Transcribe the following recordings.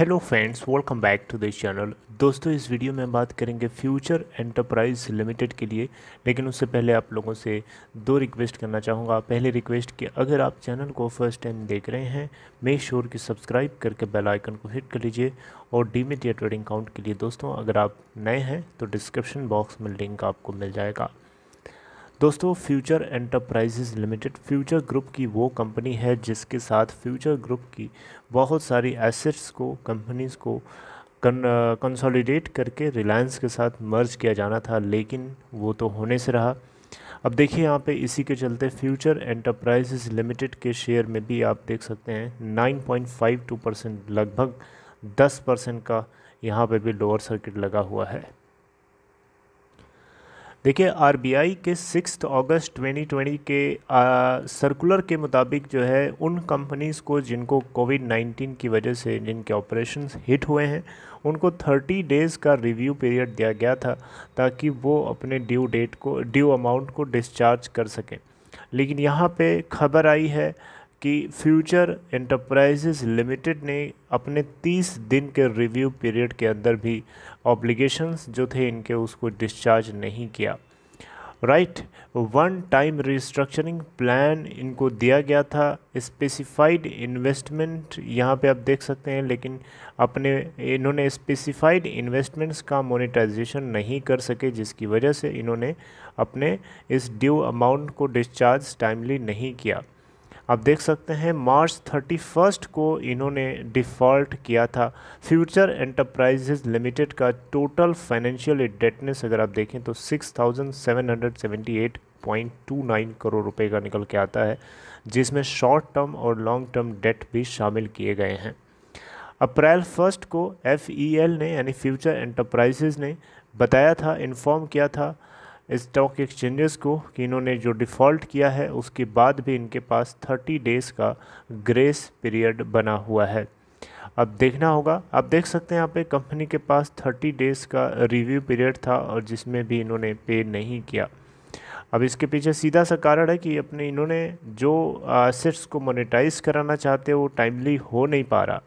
Hello friends welcome back to this channel दोस्तों इस video में हम बात करेंगे फ्यूचर एंटरप्राइज लिमिटेड के लिए लेकिन उससे पहले आप लोगों से दो रिक्वेस्ट करना चाहूँगा पहले रिक्वेस्ट कि अगर आप चैनल को फर्स्ट टाइम देख रहे हैं मेक श्योर की कि सब्सक्राइब करके बेल आइकन को हिट कर लीजिए और डीमेट या ट्रेडिंग अकाउंट के लिए दोस्तों अगर आप नए हैं तो डिस्क्रिप्शन बॉक्स में लिंक आपको मिल जाएगा दोस्तों Future Enterprises Limited Future Group की वो कंपनी है जिसके साथ फ्यूचर ग्रुप की बहुत सारी एसेट्स को कंपनीज को कंसोलिडेट करके रिलायंस के साथ मर्ज किया जाना था लेकिन वो तो होने से रहा अब देखिए यहाँ पे इसी के चलते फ्यूचर एंटरप्राइजेज लिमिटेड के शेयर में भी आप देख सकते हैं 9.52 परसेंट लगभग 10 परसेंट का यहाँ पे भी लोअर सर्किट लगा हुआ है देखिए आरबीआई के सिक्स अगस्त 2020 के सर्कुलर के मुताबिक जो है उन कंपनीज़ को जिनको कोविड 19 की वजह से जिनके ऑपरेशन हिट हुए हैं उनको 30 डेज़ का रिव्यू पीरियड दिया गया था ताकि वो अपने ड्यू डेट को ड्यू अमाउंट को डिस्चार्ज कर सकें लेकिन यहाँ पे खबर आई है कि फ्यूचर इंटरप्राइजेज लिमिटेड ने अपने 30 दिन के रिव्यू पीरियड के अंदर भी ऑब्लिगेशंस जो थे इनके उसको डिस्चार्ज नहीं किया right one time restructuring plan इनको दिया गया था स्पेसिफाइड इन्वेस्टमेंट यहाँ पे आप देख सकते हैं लेकिन अपने इन्होंने स्पेसिफाइड इन्वेस्टमेंट्स का मोनेटाइजेशन नहीं कर सके जिसकी वजह से इन्होंने अपने इस ड्यू अमाउंट को डिस्चार्ज टाइमली नहीं किया आप देख सकते हैं मार्च 31 को इन्होंने डिफ़ॉल्ट किया था फ्यूचर एंटरप्राइजेज लिमिटेड का टोटल फाइनेंशियल डेटनेस अगर आप देखें तो 6,778.29 करोड़ रुपए का निकल के आता है जिसमें शॉर्ट टर्म और लॉन्ग टर्म डेट भी शामिल किए गए हैं अप्रैल फर्स्ट को एफ e ने यानी फ्यूचर एंटरप्राइजेज ने बताया था इन्फॉर्म किया था स्टॉक एक्सचेंजेस को कि इन्होंने जो डिफ़ॉल्ट किया है उसके बाद भी इनके पास थर्टी डेज़ का ग्रेस पीरियड बना हुआ है अब देखना होगा आप देख सकते हैं यहाँ पे कंपनी के पास थर्टी डेज़ का रिव्यू पीरियड था और जिसमें भी इन्होंने पे नहीं किया अब इसके पीछे सीधा सा कारण है कि अपने इन्होंने जो एसेट्स को मोनेटाइज कराना चाहते हो टाइमली हो नहीं पा रहा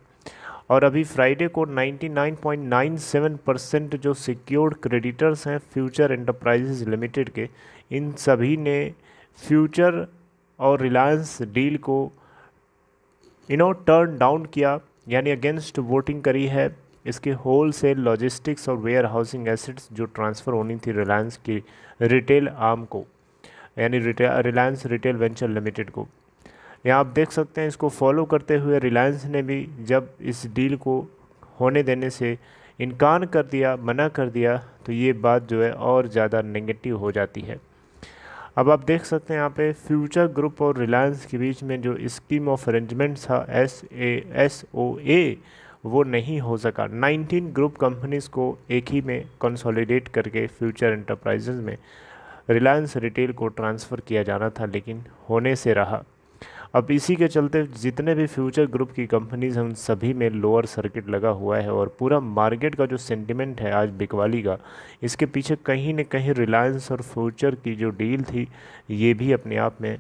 और अभी फ्राइडे को 99.97 परसेंट जो सिक्योर्ड क्रेडिटर्स हैं फ्यूचर एंटरप्राइजेज लिमिटेड के इन सभी ने फ्यूचर और रिलायंस डील को यू नो टर्न डाउन किया यानी अगेंस्ट वोटिंग करी है इसके होल सेल लॉजिस्टिक्स और वेयर हाउसिंग एसेट्स जो ट्रांसफ़र होनी थी रिलायंस की रिटेल आर्म को यानी रिलायंस रिटेल वेंचर लिमिटेड को यहाँ आप देख सकते हैं इसको फॉलो करते हुए रिलायंस ने भी जब इस डील को होने देने से इनकार कर दिया मना कर दिया तो ये बात जो है और ज़्यादा नेगेटिव हो जाती है अब आप देख सकते हैं यहाँ पे फ्यूचर ग्रुप और रिलायंस के बीच में जो स्कीम ऑफ अरेंजमेंट था S A S O A वो नहीं हो सका 19 ग्रुप कंपनीज को एक ही में कंसोलिडेट करके फ्यूचर इंटरप्राइजेज में रिलायंस रिटेल को ट्रांसफ़र किया जाना था लेकिन होने से रहा अब इसी के चलते जितने भी फ्यूचर ग्रुप की कंपनीज हैं उन सभी में लोअर सर्किट लगा हुआ है और पूरा मार्केट का जो सेंटिमेंट है आज बिकवाली का इसके पीछे कहीं न कहीं रिलायंस और फ्यूचर की जो डील थी ये भी अपने आप में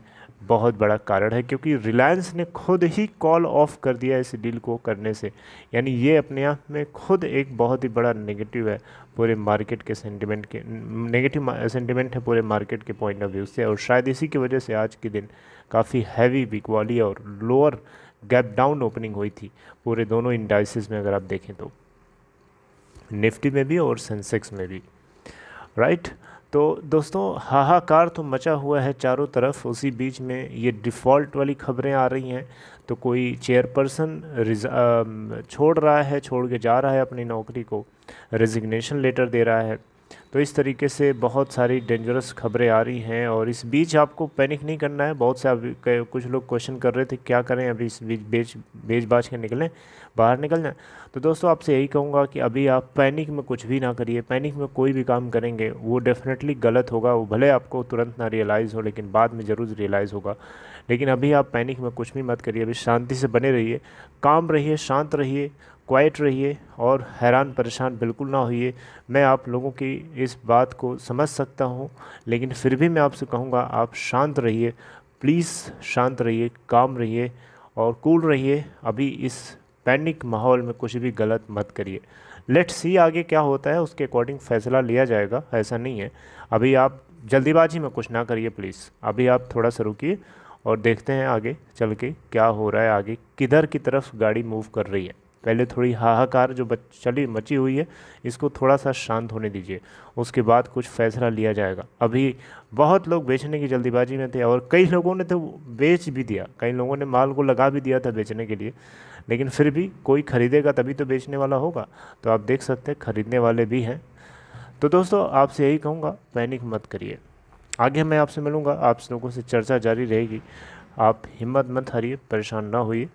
बहुत बड़ा कारण है क्योंकि रिलायंस ने खुद ही कॉल ऑफ कर दिया इस डील को करने से यानी ये अपने आप में खुद एक बहुत ही बड़ा नेगेटिव है पूरे मार्केट के सेंटिमेंट के नेगेटिव सेंटिमेंट है पूरे मार्केट के पॉइंट ऑफ व्यू से और शायद इसी की वजह से आज के दिन काफ़ी हैवी बिक वाली और लोअर गैप डाउन ओपनिंग हुई थी पूरे दोनों इंडाइसिस में अगर आप देखें तो निफ्टी में भी और सेंसेक्स में भी राइट right? तो दोस्तों हाहाकार तो मचा हुआ है चारों तरफ उसी बीच में ये डिफ़ॉल्ट वाली खबरें आ रही हैं तो कोई चेयरपर्सन छोड़ रहा है छोड़ के जा रहा है अपनी नौकरी को रेजिग्नेशन लेटर दे रहा है तो इस तरीके से बहुत सारी डेंजरस खबरें आ रही हैं और इस बीच आपको पैनिक नहीं करना है बहुत से अभी कुछ लोग क्वेश्चन कर रहे थे क्या करें अभी इस बीच बेच बेच बाज के निकलें बाहर निकल जाएँ तो दोस्तों आपसे यही कहूँगा कि अभी आप पैनिक में कुछ भी ना करिए पैनिक में कोई भी काम करेंगे वो डेफिनेटली गलत होगा वो भले आपको तुरंत ना रियलाइज़ हो लेकिन बाद में ज़रूर रियलाइज़ होगा लेकिन अभी आप पैनिक में कुछ भी मत करिए अभी शांति से बने रहिए काम रहिए शांत रहिए क्वाइट रहिए और हैरान परेशान बिल्कुल ना होइए मैं आप लोगों की इस बात को समझ सकता हूँ लेकिन फिर भी मैं आपसे कहूँगा आप शांत रहिए प्लीज़ शांत रहिए काम रहिए और कूल रहिए अभी इस पैनिक माहौल में कुछ भी गलत मत करिए लेट सी आगे क्या होता है उसके अकॉर्डिंग फ़ैसला लिया जाएगा ऐसा नहीं है अभी आप जल्दीबाजी में कुछ ना करिए प्लीज़ अभी आप थोड़ा सा रुकिए और देखते हैं आगे चल के क्या हो रहा है आगे किधर की तरफ गाड़ी मूव कर रही है पहले थोड़ी हाहाकार जो बच चली मची हुई है इसको थोड़ा सा शांत होने दीजिए उसके बाद कुछ फैसला लिया जाएगा अभी बहुत लोग बेचने की जल्दीबाजी में थे और कई लोगों ने तो बेच भी दिया कई लोगों ने माल को लगा भी दिया था बेचने के लिए लेकिन फिर भी कोई ख़रीदेगा तभी तो बेचने वाला होगा तो आप देख सकते हैं ख़रीदने वाले भी हैं तो दोस्तों आपसे यही कहूँगा पैनिक मत करिए आगे मैं आपसे मिलूँगा आप लोगों से चर्चा जारी रहेगी आप हिम्मत मत हारिए परेशान ना होइए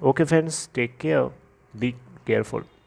okay friends take care be careful